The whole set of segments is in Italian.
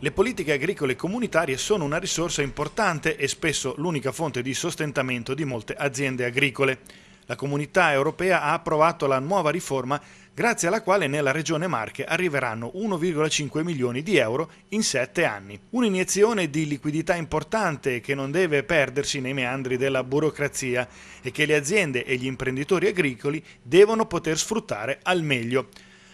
Le politiche agricole comunitarie sono una risorsa importante e spesso l'unica fonte di sostentamento di molte aziende agricole. La comunità europea ha approvato la nuova riforma grazie alla quale nella regione Marche arriveranno 1,5 milioni di euro in 7 anni. Un'iniezione di liquidità importante che non deve perdersi nei meandri della burocrazia e che le aziende e gli imprenditori agricoli devono poter sfruttare al meglio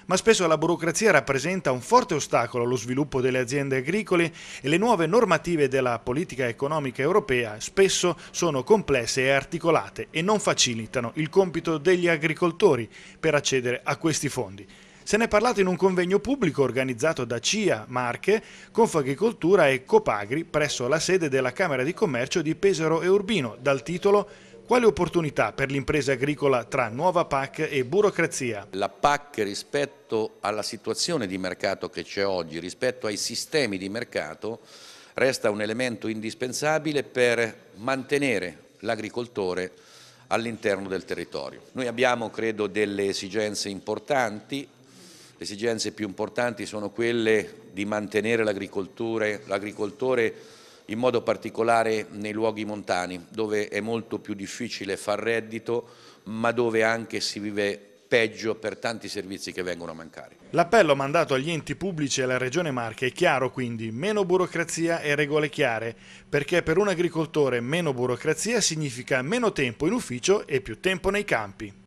ma spesso la burocrazia rappresenta un forte ostacolo allo sviluppo delle aziende agricole e le nuove normative della politica economica europea spesso sono complesse e articolate e non facilitano il compito degli agricoltori per accedere a questi fondi. Se ne è parlato in un convegno pubblico organizzato da CIA Marche, Confagricoltura e Copagri presso la sede della Camera di Commercio di Pesaro e Urbino dal titolo quale opportunità per l'impresa agricola tra nuova PAC e burocrazia? La PAC rispetto alla situazione di mercato che c'è oggi, rispetto ai sistemi di mercato, resta un elemento indispensabile per mantenere l'agricoltore all'interno del territorio. Noi abbiamo, credo, delle esigenze importanti, le esigenze più importanti sono quelle di mantenere l'agricoltore in modo particolare nei luoghi montani, dove è molto più difficile far reddito, ma dove anche si vive peggio per tanti servizi che vengono a mancare. L'appello mandato agli enti pubblici e alla Regione Marche è chiaro quindi, meno burocrazia e regole chiare, perché per un agricoltore meno burocrazia significa meno tempo in ufficio e più tempo nei campi.